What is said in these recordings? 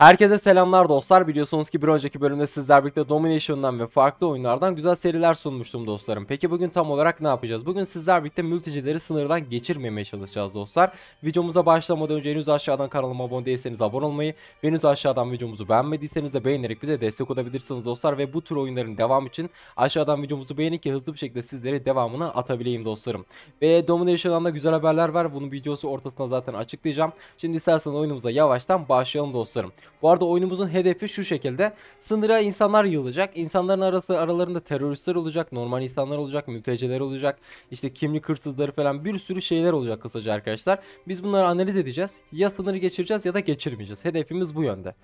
Herkese selamlar dostlar. Biliyorsunuz ki bir önceki bölümde sizler birlikte Domination'dan ve farklı oyunlardan güzel seriler sunmuştum dostlarım. Peki bugün tam olarak ne yapacağız? Bugün sizler birlikte mültecileri sınırdan geçirmemeye çalışacağız dostlar. Videomuza başlamadan önce henüz aşağıdan kanalıma abone değilseniz abone olmayı henüz aşağıdan videomuzu beğenmediyseniz de beğenerek bize destek olabilirsiniz dostlar. Ve bu tür oyunların devamı için aşağıdan videomuzu beğenin ki hızlı bir şekilde sizlere devamını atabileyim dostlarım. Ve Domination'dan da güzel haberler var. Bunun videosu ortasında zaten açıklayacağım. Şimdi isterseniz oyunumuza yavaştan başlayalım dostlarım. Bu arada oyunumuzun hedefi şu şekilde. Sınıra insanlar yığılacak. İnsanların arası aralarında teröristler olacak, normal insanlar olacak, mülteciler olacak. işte kimlik hırsızları falan bir sürü şeyler olacak kısaca arkadaşlar. Biz bunları analiz edeceğiz. Ya sınırı geçireceğiz ya da geçirmeyeceğiz. Hedefimiz bu yönde.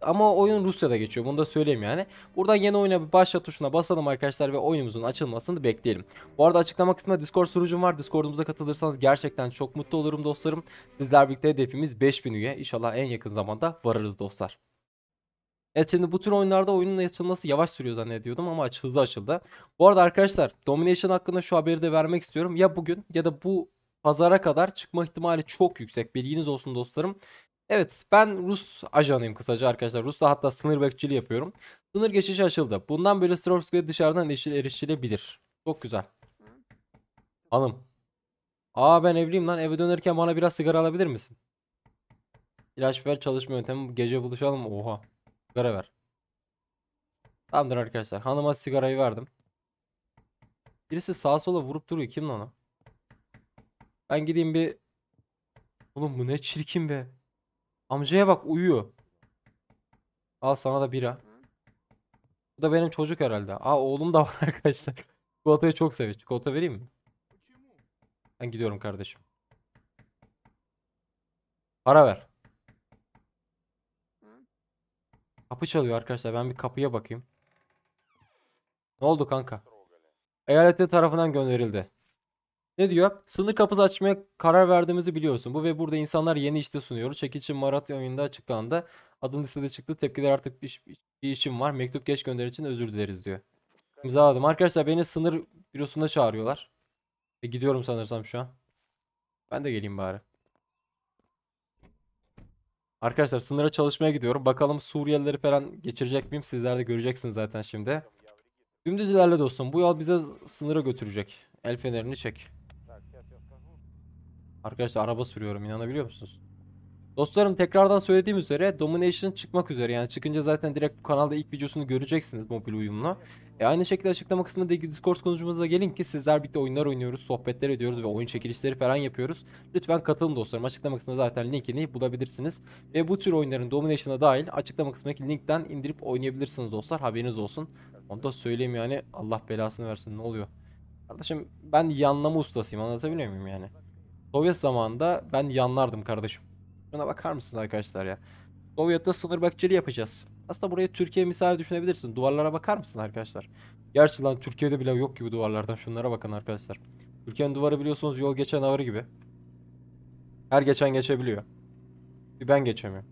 Ama oyun Rusya'da geçiyor bunu da söyleyeyim yani. Buradan yeni oyuna bir başla tuşuna basalım arkadaşlar ve oyunumuzun açılmasını da bekleyelim. Bu arada açıklama kısmında Discord sunucum var. Discord'umuza katılırsanız gerçekten çok mutlu olurum dostlarım. Sizler birlikte hedefimiz 5000 üye. İnşallah en yakın zamanda varırız dostlar. Evet şimdi bu tür oyunlarda oyunun açılması yavaş sürüyor zannediyordum ama aç, hızlı açıldı. Bu arada arkadaşlar Domination hakkında şu haberi de vermek istiyorum. Ya bugün ya da bu pazara kadar çıkma ihtimali çok yüksek. Bilginiz olsun dostlarım. Evet ben Rus ajanıyım kısaca arkadaşlar. Rus'ta hatta sınır bekçiliği yapıyorum. Sınır geçişi açıldı. Bundan böyle Swarovski'ye dışarıdan erişilebilir. Çok güzel. Hanım. Aa ben evliyim lan eve dönerken bana biraz sigara alabilir misin? İlaç ver çalışma yöntemi gece buluşalım oha. Sigara ver. Tamamdır arkadaşlar hanıma sigarayı verdim. Birisi sağa sola vurup duruyor kim lan o? Ben gideyim bir... Oğlum bu ne çirkin be. Amcaya bak uyuyor. Al sana da bira. Bu da benim çocuk herhalde. Aa oğlum da var arkadaşlar. Çikolatayı çok seviyor. Çikolata vereyim mi? Ben gidiyorum kardeşim. Para ver. Kapı çalıyor arkadaşlar. Ben bir kapıya bakayım. Ne oldu kanka? Eyaletli tarafından gönderildi. Ne diyor? Sınır kapısı açmaya karar verdiğimizi biliyorsun. Bu ve burada insanlar yeni işte sunuyor. Çekiç'in Marat oyununda açıklandı. Adın listede çıktı. Tepkiler artık bir, bir işim var. Mektup geç gönder için özür dileriz diyor. İmzaladım. Arkadaşlar beni sınır bürosunda çağırıyorlar. E, gidiyorum sanırsam şu an. Ben de geleyim bari. Arkadaşlar sınıra çalışmaya gidiyorum. Bakalım Suriyelileri falan geçirecek miyim? Sizler de göreceksiniz zaten şimdi. Dümdüz ilerle dostum. Bu yol bize sınıra götürecek. El fenerini çek. Arkadaşlar araba sürüyorum inanabiliyor musunuz? Dostlarım tekrardan söylediğim üzere Domination çıkmak üzere. Yani çıkınca zaten direkt bu kanalda ilk videosunu göreceksiniz mobil uyumlu. E aynı şekilde açıklama kısmındaki Discord sunucumuza gelin ki sizler birlikte oyunlar oynuyoruz, sohbetler ediyoruz ve oyun çekilişleri falan yapıyoruz. Lütfen katılın dostlarım. Açıklama kısmında zaten linkini bulabilirsiniz. Ve bu tür oyunların Domination'a dahil açıklama kısmındaki linkten indirip oynayabilirsiniz dostlar. Haberiniz olsun. Onu da söyleyeyim yani Allah belasını versin ne oluyor. Kardeşim ben yanlama ustasıyım anlatabiliyor muyum yani? Sovyet zamanında ben yanlardım kardeşim. Şuna bakar mısınız arkadaşlar ya? Sovyet'te sınır bakıcılığı yapacağız. Aslında buraya Türkiye misali düşünebilirsin. Duvarlara bakar mısınız arkadaşlar? Gerçi lan Türkiye'de bile yok gibi duvarlardan. Şunlara bakın arkadaşlar. Türkiye'nin duvarı biliyorsunuz yol geçen ağır gibi. Her geçen geçebiliyor. Bir ben geçemiyorum.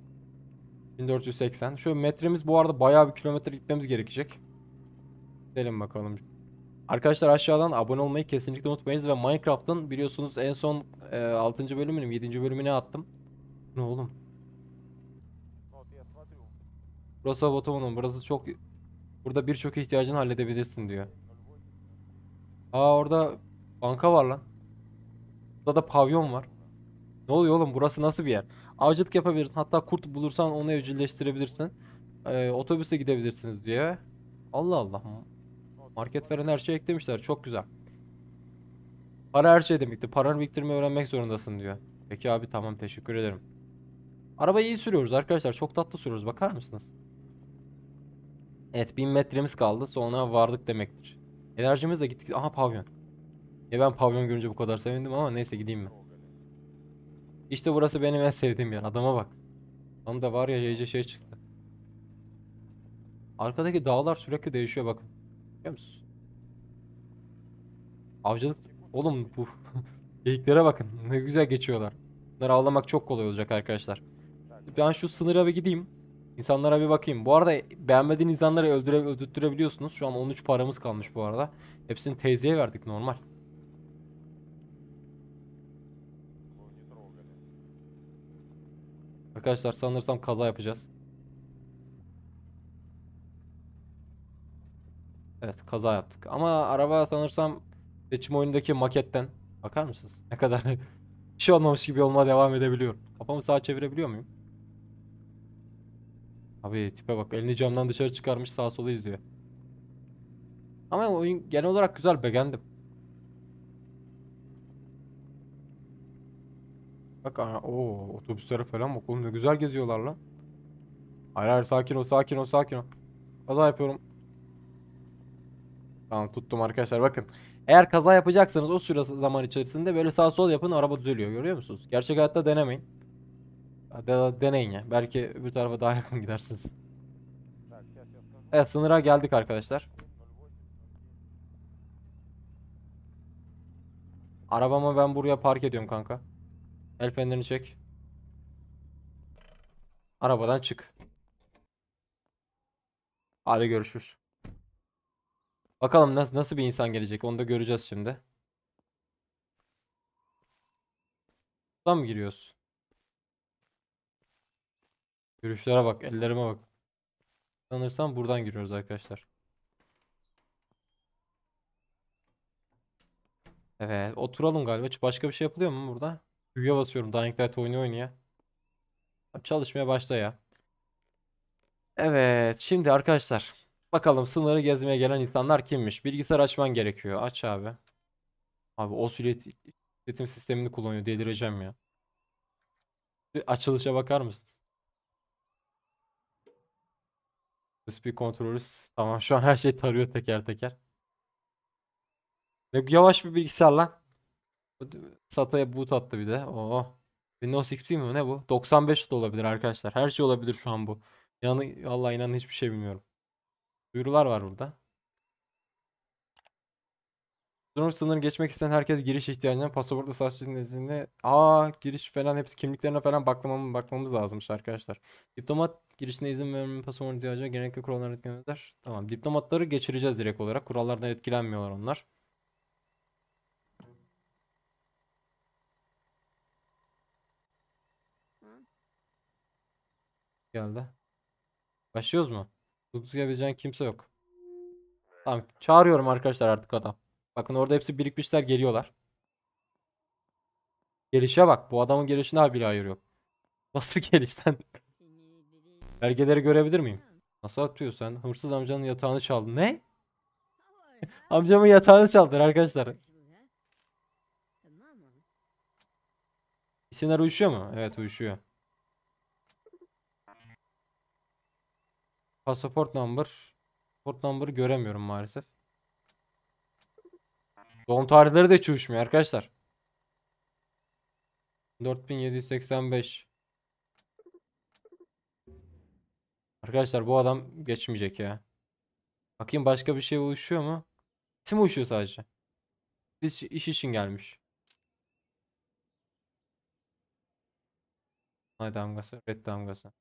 1480. Şöyle metremiz bu arada bayağı bir kilometre gitmemiz gerekecek. Gidelim bakalım. Arkadaşlar aşağıdan abone olmayı kesinlikle unutmayınız ve Minecraft'ın biliyorsunuz en son e, ee, 6. bölümünü mü 7. bölümüne attım. Ne oğlum? Burası Avatom'un burası çok burada birçok ihtiyacını halledebilirsin diyor. Aa orada banka var lan. Burada da pavyon var. Ne oluyor oğlum burası nasıl bir yer? Avcılık yapabilirsin hatta kurt bulursan onu evcilleştirebilirsin. Ee, otobüse gidebilirsiniz diye. Allah Allah. Market veren her şeyi eklemişler çok güzel. Para her şey demekti. Paranı biriktirmeyi öğrenmek zorundasın diyor. Peki abi tamam teşekkür ederim. Arabayı iyi sürüyoruz arkadaşlar. Çok tatlı sürüyoruz. Bakar mısınız? Evet 1000 metremiz kaldı. Sonra vardık demektir. Enerjimiz de gittik. Aha pavyon. Ya ben pavyon görünce bu kadar sevindim ama neyse gideyim mi? İşte burası benim en sevdiğim yer. Adama bak. Tam da var ya iyice şey çıktı. Arkadaki dağlar sürekli değişiyor bakın. Görüyor musunuz? Avcılık Oğlum bu geyiklere bakın. Ne güzel geçiyorlar. Bunları avlamak çok kolay olacak arkadaşlar. Ben şu sınıra bir gideyim. İnsanlara bir bakayım. Bu arada beğenmediğin insanları öldüre, öldürtürebiliyorsunuz. Şu an 13 paramız kalmış bu arada. Hepsini teyzeye verdik normal. Arkadaşlar sanırsam kaza yapacağız. Evet kaza yaptık. Ama araba sanırsam Seçim oyundaki maketten bakar mısınız? Ne kadar bir şey olmamış gibi olma devam edebiliyorum. Kafamı sağa çevirebiliyor muyum? Abi tipe bak elini camdan dışarı çıkarmış sağa sola izliyor. Ama oyun genel olarak güzel beğendim. Bak ana o otobüslere falan bak oğlum ne güzel geziyorlar lan. Hayır hayır sakin ol sakin ol sakin ol. Kaza yapıyorum. Tamam tuttum arkadaşlar bakın. Eğer kaza yapacaksanız o süre zaman içerisinde böyle sağ sol yapın araba düzeliyor görüyor musunuz? Gerçek hayatta denemeyin. De, deneyin ya. Belki bir tarafa daha yakın gidersiniz. Evet sınıra geldik arkadaşlar. Arabamı ben buraya park ediyorum kanka. El fenerini çek. Arabadan çık. Hadi görüşürüz. Bakalım nasıl, nasıl bir insan gelecek onu da göreceğiz şimdi. Buradan mı giriyoruz? Görüşlere bak, ellerime bak. Sanırsam buradan giriyoruz arkadaşlar. Evet, oturalım galiba. başka bir şey yapılıyor mu burada? Q'ya basıyorum Dying Light oynuyor. oynaya. Çalışmaya başla ya. Evet, şimdi arkadaşlar Bakalım sınırı gezmeye gelen insanlar kimmiş? Bilgisayar açman gerekiyor. Aç abi. Abi o işletim sistemini kullanıyor. Delireceğim ya. Bir açılışa bakar mısınız? USB kontrolü. Tamam şu an her şey tarıyor teker teker. Ne yavaş bir bilgisayar lan. SATA'ya boot attı bir de. Oo. Windows XP mi ne bu? 95 de olabilir arkadaşlar. Her şey olabilir şu an bu. Yani Allah inanın hiçbir şey bilmiyorum. Duyurular var burada. Durum sınırını geçmek isteyen herkes giriş ihtiyacına pasaportla saç izniyle aa giriş falan hepsi kimliklerine falan bakmamız, bakmamız lazımmış arkadaşlar. Diplomat girişine izin vermenin pasaport ihtiyacı gerekli kurallar etkilenmezler. Tamam diplomatları geçireceğiz direkt olarak. Kurallardan etkilenmiyorlar onlar. Geldi. Başlıyoruz mu? Tutuklayabileceğin kimse yok. Tamam çağırıyorum arkadaşlar artık adam. Bakın orada hepsi birikmişler geliyorlar. Gelişe bak. Bu adamın gelişine bile hayır yok. Nasıl bir gelişten? Belgeleri görebilir miyim? Nasıl atıyor sen? Hırsız amcanın yatağını çaldın. Ne? Amcamın yatağını çaldılar arkadaşlar. İsimler uyuşuyor mu? Evet uyuşuyor. Pasaport number. Pasaport number'ı göremiyorum maalesef. Doğum tarihleri de çuşmuyor arkadaşlar. 4785 Arkadaşlar bu adam geçmeyecek ya. Bakayım başka bir şey uyuşuyor mu? İsim uyuşuyor sadece. İş, iş için gelmiş. Ay damgası, red damgası.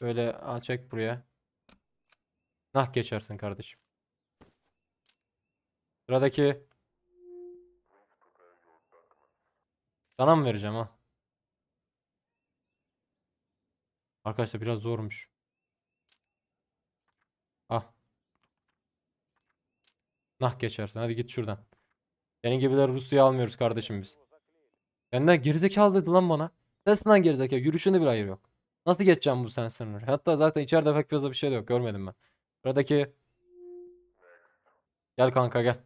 Öyle al çek buraya. Nah geçersin kardeşim. Sıradaki. Sana mı vereceğim ha? Arkadaşlar biraz zormuş. Ah. Nah geçersin. Hadi git şuradan. Senin gibiler Rusya'yı almıyoruz kardeşim biz. Benden gerizekalı dedi lan bana. Sensin lan gerizekalı. Yürüyüşünde bir hayır yok. Nasıl geçeceğim bu sen Hatta zaten içeride pek fazla bir şey de yok. Görmedim ben. Buradaki... Gel kanka gel.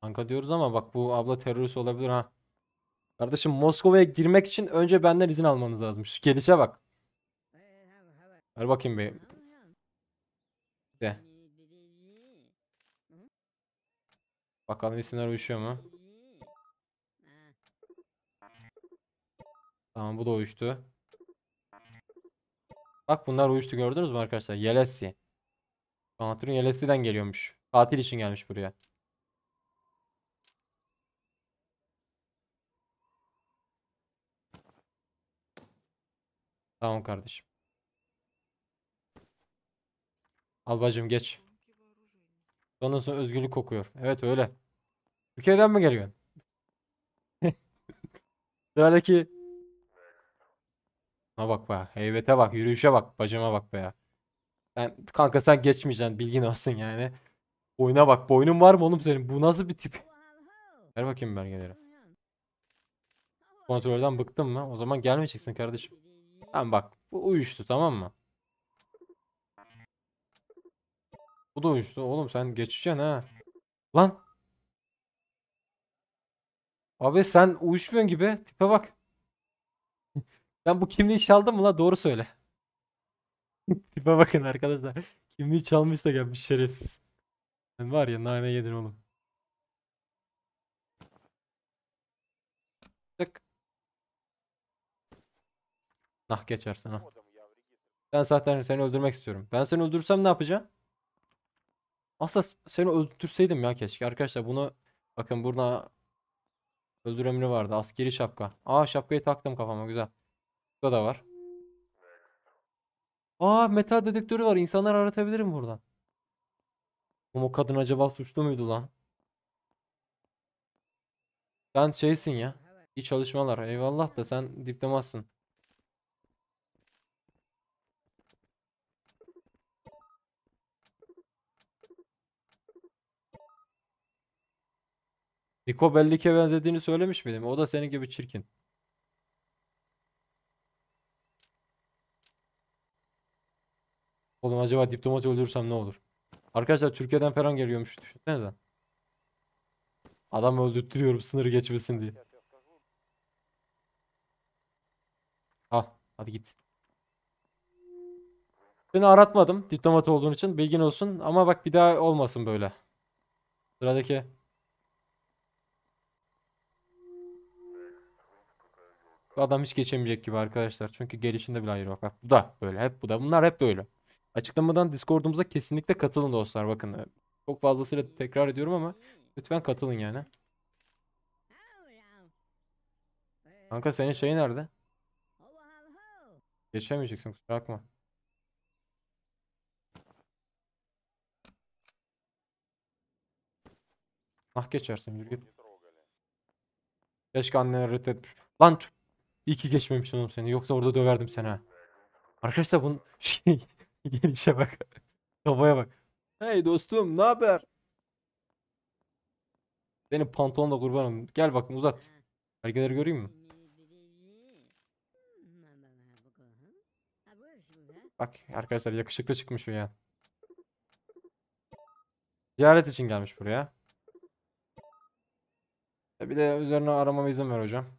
Kanka diyoruz ama bak bu abla terörist olabilir ha. Kardeşim Moskova'ya girmek için önce benden izin almanız lazım. Şu gelişe bak. Ver bakayım bir. De. Bakalım isimler uyuşuyor mu? Tamam bu da uyuştu. Bak bunlar uyuştu gördünüz mü arkadaşlar? Yelesi. Anlatırın Yelesi'den geliyormuş. katil için gelmiş buraya. Tamam kardeşim. Al bacım geç. Ondan sonra özgürlük kokuyor. Evet öyle. Türkiye'den mi geliyorsun? Sıradaki Buna bak be. Heybete bak. Yürüyüşe bak. Bacıma bak be ya. Yani, kanka sen geçmeyeceksin. Bilgin olsun yani. Boyuna bak. Boynun var mı oğlum senin? Bu nasıl bir tip? Ver bakayım belgeleri. Kontrolden bıktın mı? O zaman gelmeyeceksin kardeşim. Tamam bak. Bu uyuştu tamam mı? Bu da uyuştu. Oğlum sen geçeceksin ha. Lan. Abi sen uyuşmuyorsun gibi. Tipe bak. Ben bu kimliği çaldım mı la doğru söyle. Tipe bakın arkadaşlar. Kimliği çalmış da gelmiş şerefsiz. Ben var ya nane yedin oğlum. Tık. Nah geçersin ha. Ben zaten seni öldürmek istiyorum. Ben seni öldürsem ne yapacağım? Asla seni öldürseydim ya keşke. Arkadaşlar bunu bakın burada öldür vardı. Askeri şapka. Aa şapkayı taktım kafama güzel. Burada da var. Aa metal dedektörü var. İnsanlar aratabilirim buradan. Ama o kadın acaba suçlu muydu lan? Sen şeysin ya. İyi çalışmalar. Eyvallah da sen diplomatsın. Niko Bellik'e benzediğini söylemiş miydim? O da senin gibi çirkin. Oğlum acaba diplomat öldürürsem ne olur? Arkadaşlar Türkiye'den falan geliyormuş. Düşünsenize. Adam öldürtüyorum sınırı geçmesin diye. Al hadi git. Seni aratmadım diplomat olduğun için bilgin olsun ama bak bir daha olmasın böyle. Sıradaki. Bu adam hiç geçemeyecek gibi arkadaşlar. Çünkü gelişinde bile hayır Bak bu da böyle. Hep bu da. Bunlar hep böyle. Açıklamadan Discord'umuza kesinlikle katılın dostlar. Bakın çok fazlasıyla tekrar ediyorum ama lütfen katılın yani. Kanka senin şey nerede? Geçemeyeceksin kusura bakma. Ah geçersin yürü git. Keşke annen reddetmiş. Lan iyi ki geçmemişsin oğlum seni. Yoksa orada döverdim seni ha. Arkadaşlar bunun şey Gelişe bak. Kafaya bak. Hey dostum ne haber? Senin pantolonla kurbanım. Gel bakın uzat. Belgeleri göreyim mi? Bak arkadaşlar yakışıklı çıkmış o ya. Ziyaret için gelmiş buraya. E bir de üzerine aramama izin ver hocam.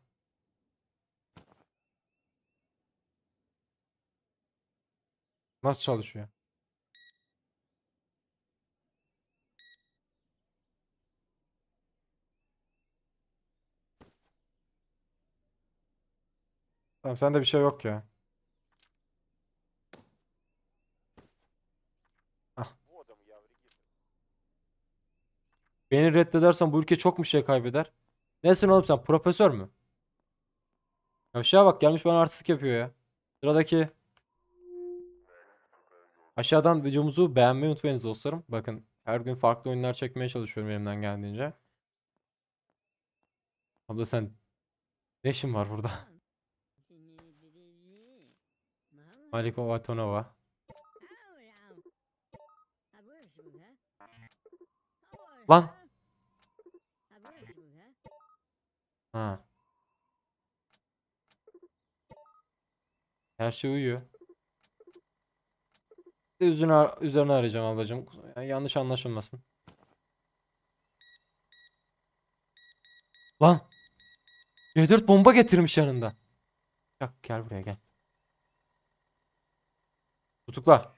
Nasıl çalışıyor? Tamam sende bir şey yok ya. Ah. Beni reddedersen bu ülke çok bir şey kaybeder? Nesin oğlum sen profesör mü? Yavşağa bak gelmiş bana artistik yapıyor ya. Sıradaki Aşağıdan videomuzu beğenmeyi unutmayınız dostlarım. Bakın her gün farklı oyunlar çekmeye çalışıyorum elimden geldiğince. Abla sen ne işin var burada? Maliko Atonova. Lan. Ha. Her şey uyuyor üzerine, üzerine arayacağım ablacığım. Yani yanlış anlaşılmasın. Lan. C4 bomba getirmiş yanında. Bak gel buraya gel. Tutukla.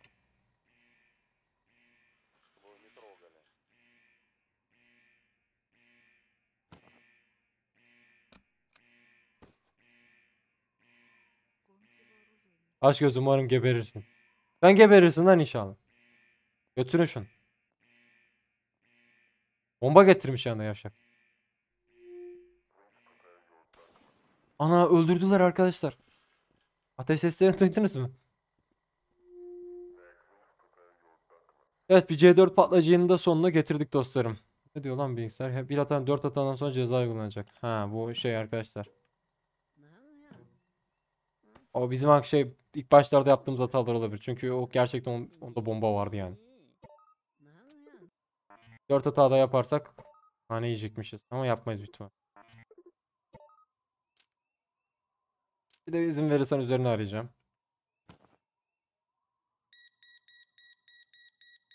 Aç gözüm umarım geberirsin. Ben geberirsin lan inşallah. Götürün şunu. Bomba getirmiş yanında yavşak. Ana öldürdüler arkadaşlar. Ateş seslerini duydunuz mu? Evet bir C4 patlayıcının da sonuna getirdik dostlarım. Ne diyor lan bilgisayar? Bir atan dört atandan sonra ceza uygulanacak. Ha bu şey arkadaşlar. O bizim şey ilk başlarda yaptığımız hatalar olabilir. Çünkü o gerçekten onda bomba vardı yani. 4 hata da yaparsak hani yiyecekmişiz. Ama yapmayız bitme. Bir de izin verirsen üzerine arayacağım.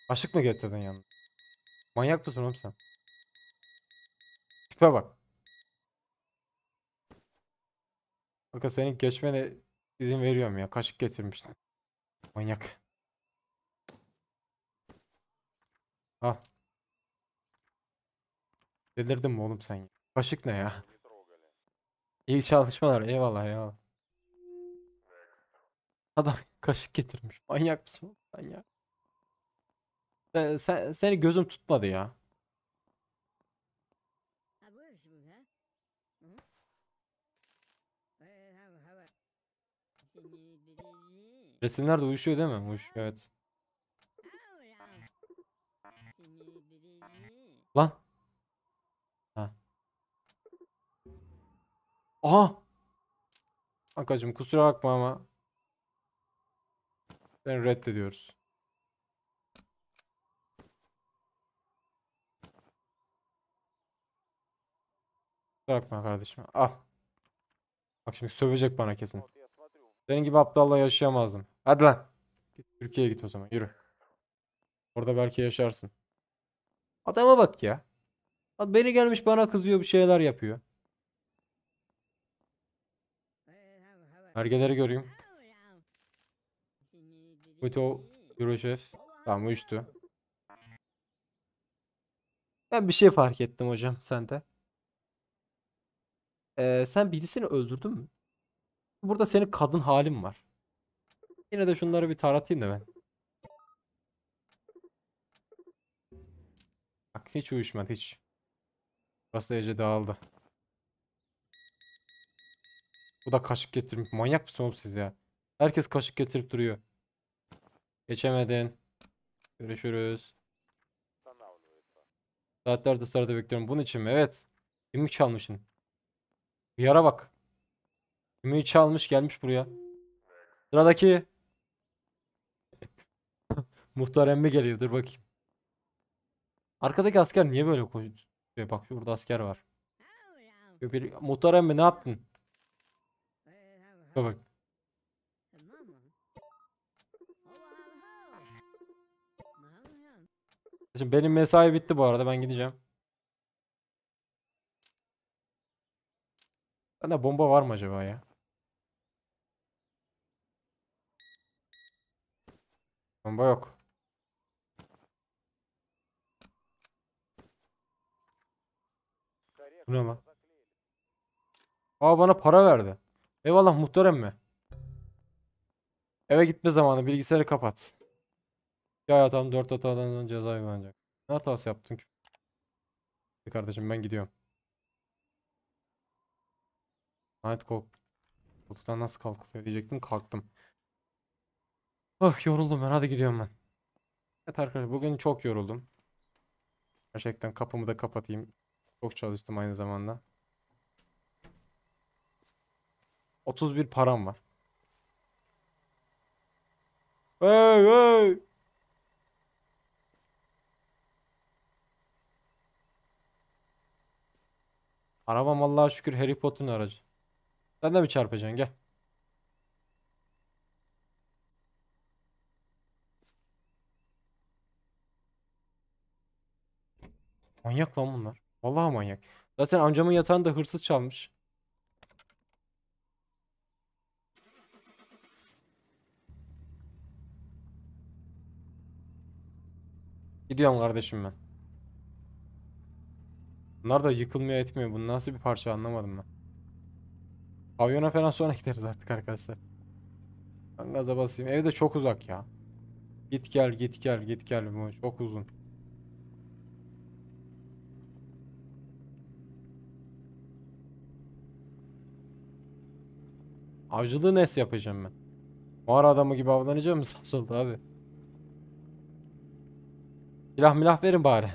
Aşık mı getirdin yanına? Manyak mısın oğlum sen? Tipe bak. Bakın senin geçmeni. İzin veriyorum ya. Kaşık getirmişler. Manyak. Ha ah. Delirdin mi oğlum sen ya? Kaşık ne ya? İyi çalışmalar. Eyvallah eyvallah. Adam kaşık getirmiş. Manyak mısın? Manyak. Sen, sen, seni gözüm tutmadı ya. Resimler de uyuşuyor değil mi? Uyuşuyor evet. Lan. Ha. Aha. Akacım kusura bakma ama. Seni reddediyoruz. Kusura bakma kardeşim. Ah! Bak şimdi sövecek bana kesin. Senin gibi aptalla yaşayamazdım. Hadi lan. Git Türkiye'ye git o zaman yürü. Orada belki yaşarsın. Adama bak ya. Ad beni gelmiş bana kızıyor bir şeyler yapıyor. Belgeleri göreyim. Kuto Eurochef. Tamam bu üçtü. Ben bir şey fark ettim hocam sende. Ee, sen birisini öldürdün mü? Burada senin kadın halin var. Yine de şunları bir taratayım da ben. Bak hiç uyuşmadı hiç. Burası iyice dağıldı. Bu da kaşık getirmiş. Manyak mısın oğlum siz ya? Herkes kaşık getirip duruyor. Geçemedin. Görüşürüz. Saatlerde sırada bekliyorum. Bunun için mi? Evet. Kimi çalmışsın? Bir yara bak. Kimi çalmış gelmiş buraya. Sıradaki Muhtar emmi geliyor dur bakayım. Arkadaki asker niye böyle koşuyor? Bak şurada asker var. Bir, muhtar emmi ne yaptın? Bak. Şimdi benim mesai bitti bu arada ben gideceğim. Bende bomba var mı acaba ya? Bomba yok. Bu ne lan? Aa bana para verdi. Eyvallah muhterem mi? Eve gitme zamanı bilgisayarı kapat. Ya hatam 4 hatadan ceza uygulanacak. Ne hatası yaptın ki? Kardeşim ben gidiyorum. Night Call. Koltuktan nasıl kalkılıyor diyecektim kalktım. Of yoruldum ben hadi gidiyorum ben. Evet arkadaşlar bugün çok yoruldum. Gerçekten kapımı da kapatayım. Çok çalıştım aynı zamanda. 31 param var. Hey hey. Arabam Allah'a şükür Harry Potter'ın aracı. Sen de mi çarpacaksın gel. Manyak lan bunlar. Vallahi manyak. Zaten amcamın yatağını da hırsız çalmış. Gidiyorum kardeşim ben. Bunlar da yıkılmıyor etmiyor. Bu nasıl bir parça anlamadım ben. Pavyona falan sonra gideriz artık arkadaşlar. Ben gaza basayım. de çok uzak ya. Git gel git gel git gel. Bu çok uzun. Avcılığı nes yapacağım ben. Muar adamı gibi avlanacağım mı sağ abi? Silah milah verin bari.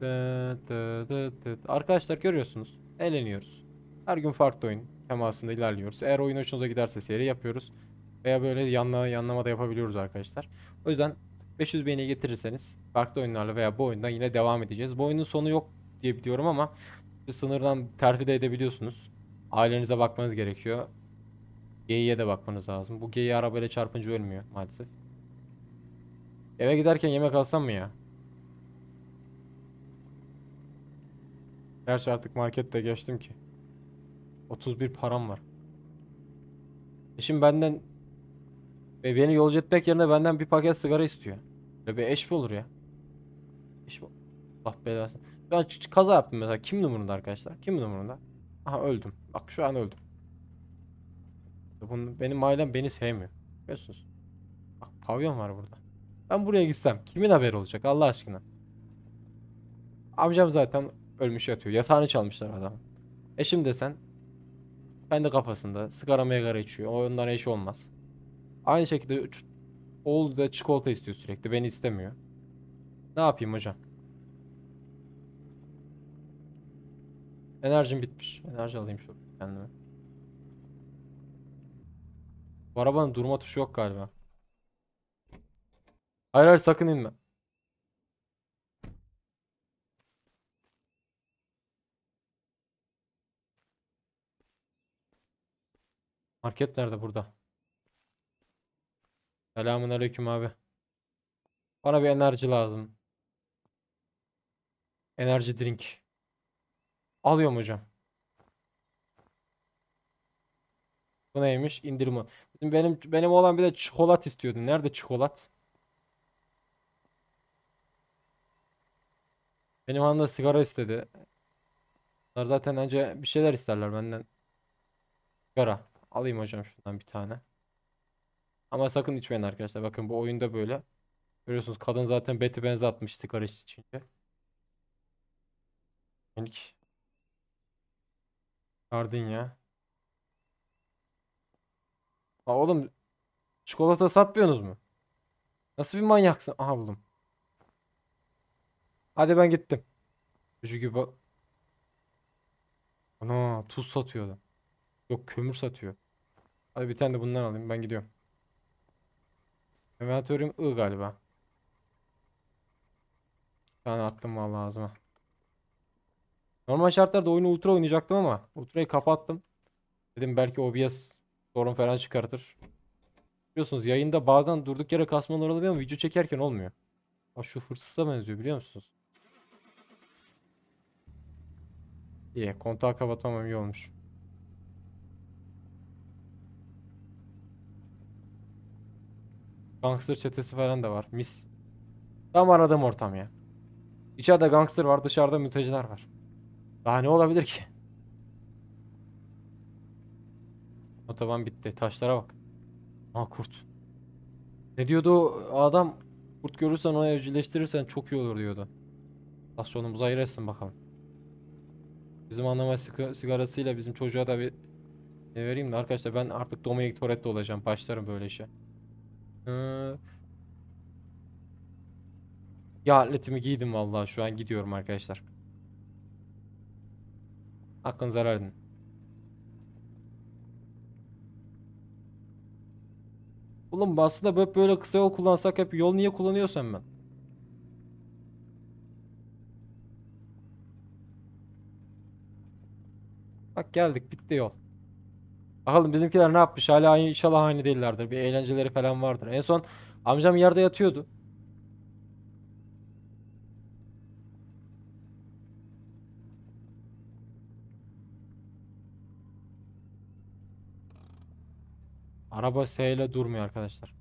Dıt dıt Arkadaşlar görüyorsunuz. Eğleniyoruz. Her gün farklı oyun temasında ilerliyoruz. Eğer oyun hoşunuza giderse seri yapıyoruz. Veya böyle yanla, yanlama da yapabiliyoruz arkadaşlar. O yüzden 500 beğeni getirirseniz farklı oyunlarla veya bu oyundan yine devam edeceğiz. Bu oyunun sonu yok diye biliyorum ama sınırdan terfi de edebiliyorsunuz. Ailenize bakmanız gerekiyor. Geyiğe de bakmanız lazım. Bu geyiği arabayla çarpınca ölmüyor maalesef. Eve giderken yemek alsam mı ya? Gerçi artık markette geçtim ki. 31 param var. Şimdi benden ve beni yolcu etmek yerine benden bir paket sigara istiyor bir eş olur ya? Eş mi? Allah belasını. Ben kaza yaptım mesela. Kim numarında arkadaşlar? Kim numarında? Aha öldüm. Bak şu an öldüm. Bunun, benim ailem beni sevmiyor. Biliyorsunuz. Bak pavyon var burada. Ben buraya gitsem kimin haberi olacak Allah aşkına? Amcam zaten ölmüş yatıyor. Yatağını çalmışlar adam. Eşim desen ben de kafasında sigara megara içiyor. Ondan eş olmaz. Aynı şekilde Oğlu da çikolata istiyor sürekli. Beni istemiyor. Ne yapayım hocam? Enerjim bitmiş. Enerji alayım şu kendime. Bu arabanın durma tuşu yok galiba. Hayır hayır sakın inme. Market nerede burada? Selamun aleyküm abi. Bana bir enerji lazım. Enerji drink. Alıyorum hocam. Bu neymiş? İndirme. Benim benim olan bir de çikolat istiyordu. Nerede çikolat? Benim hanım da sigara istedi. Onlar zaten önce bir şeyler isterler benden. Sigara. Alayım hocam şundan bir tane. Ama sakın içmeyin arkadaşlar. Bakın bu oyunda böyle. Görüyorsunuz kadın zaten beti benze atmış sigara içince. Panik. Kardın ya. Aa oğlum çikolata satmıyorsunuz mu? Nasıl bir manyaksın? Aha buldum. Hadi ben gittim. Çocuk gibi bak. Ana tuz satıyor adam. Yok kömür satıyor. Hadi bir tane de bundan alayım ben gidiyorum. Inventörüm I galiba. Ben attım vallahi ağzıma. Normal şartlarda oyunu ultra oynayacaktım ama ultrayı kapattım. Dedim belki OBS sorun falan çıkartır. Biliyorsunuz yayında bazen durduk yere kasmalar oluyor ama video çekerken olmuyor. Aa, şu fırsata benziyor biliyor musunuz? İyi kontağı kapatmam iyi olmuş. Gangster çetesi falan da var. Mis. Tam aradığım ortam ya. İçeride gangster var dışarıda mülteciler var. Daha ne olabilir ki? Otoban bitti. Taşlara bak. Aa kurt. Ne diyordu adam? Kurt görürsen onu evcilleştirirsen çok iyi olur diyordu. Stasyonumuzu ayır etsin bakalım. Bizim anlama sigarasıyla bizim çocuğa da bir ne vereyim de arkadaşlar ben artık Dominic Toretto olacağım. Başlarım böyle işe. Ya atletimi giydim vallahi şu an gidiyorum arkadaşlar. Hakkın zarar edin. Oğlum aslında böyle, böyle kısa yol kullansak hep yol niye kullanıyorsun ben? Bak geldik bitti yol. Bakalım bizimkiler ne yapmış? Hala inşallah aynı değillerdir. Bir eğlenceleri falan vardır. En son amcam yerde yatıyordu. Araba S ile durmuyor arkadaşlar.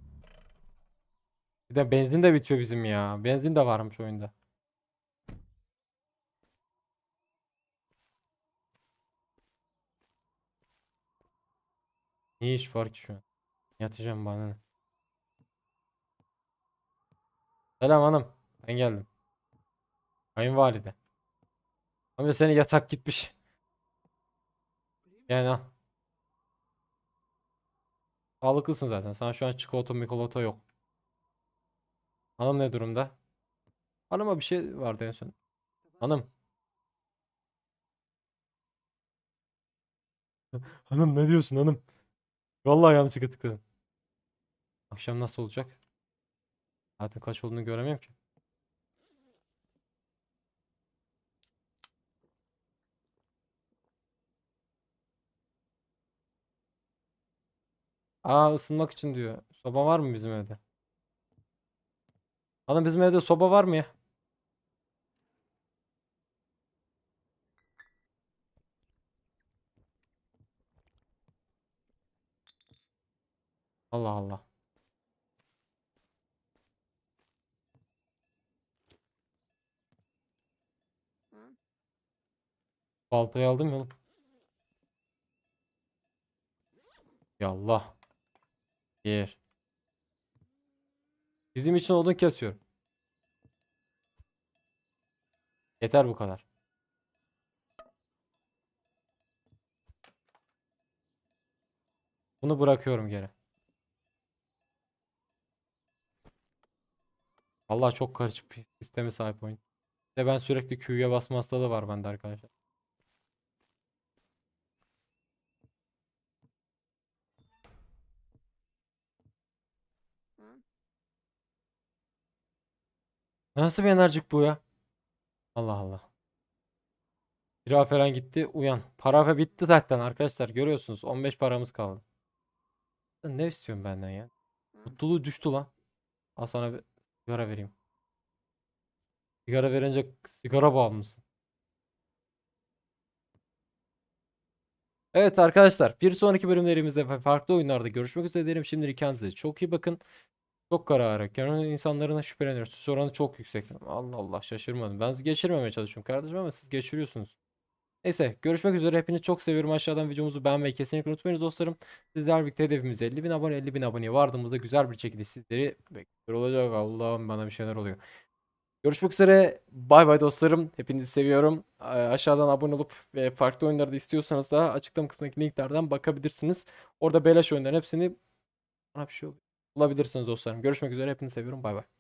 Bir de benzin de bitiyor bizim ya. Benzin de varmış oyunda. Ne iş var ki şu an? Yatacağım bana. Selam hanım. Ben geldim. Kayınvalide. Amca seni yatak gitmiş. Yani al. Sağlıklısın zaten. Sana şu an çikolata mikolata yok. Hanım ne durumda? Hanıma bir şey vardı en son. Hanım. hanım ne diyorsun hanım? Vallahi yanlış tıkladım. Akşam nasıl olacak? Zaten kaç olduğunu göremiyorum ki. Aa ısınmak için diyor. Soba var mı bizim evde? Adam bizim evde soba var mı ya? Allah Allah. Hı? Baltayı aldım ya. Yallah. Yer. Bizim için odun kesiyorum. Yeter bu kadar. Bunu bırakıyorum geri. Allah çok karışık bir sisteme sahip oyun. Bir de ben sürekli Q'ya basma hastalığı var bende arkadaşlar. Nasıl bir enerjik bu ya? Allah Allah. Kira falan gitti uyan. Parafe bitti zaten arkadaşlar görüyorsunuz 15 paramız kaldı. Ne istiyorsun benden ya? Mutluluğu düştü lan. Al sana bir Sigara vereyim. Sigara verince sigara bağımlısın. Evet arkadaşlar bir sonraki bölümlerimizde farklı oyunlarda görüşmek üzere derim. Şimdilik kendinize çok iyi bakın. Çok kararlı. Yani insanlarına şüpheleniyorsunuz. Soranı çok yüksek. Allah Allah şaşırmadım. Ben geçirmemeye çalışıyorum kardeşim ama siz geçiriyorsunuz. Neyse görüşmek üzere. Hepinizi çok seviyorum. Aşağıdan videomuzu beğenmeyi kesinlikle unutmayınız dostlarım. Sizler birlikte hedefimiz 50 bin abone. 50 bin aboneye vardığımızda güzel bir şekilde sizleri bekliyor olacak. Allah'ım bana bir şeyler oluyor. Görüşmek üzere. Bay bay dostlarım. Hepinizi seviyorum. Aşağıdan abone olup ve farklı oyunları istiyorsanız da açıklama kısmındaki linklerden bakabilirsiniz. Orada beleş oyunların hepsini bana bir şey oluyor. dostlarım. Görüşmek üzere. Hepinizi seviyorum. Bay bay.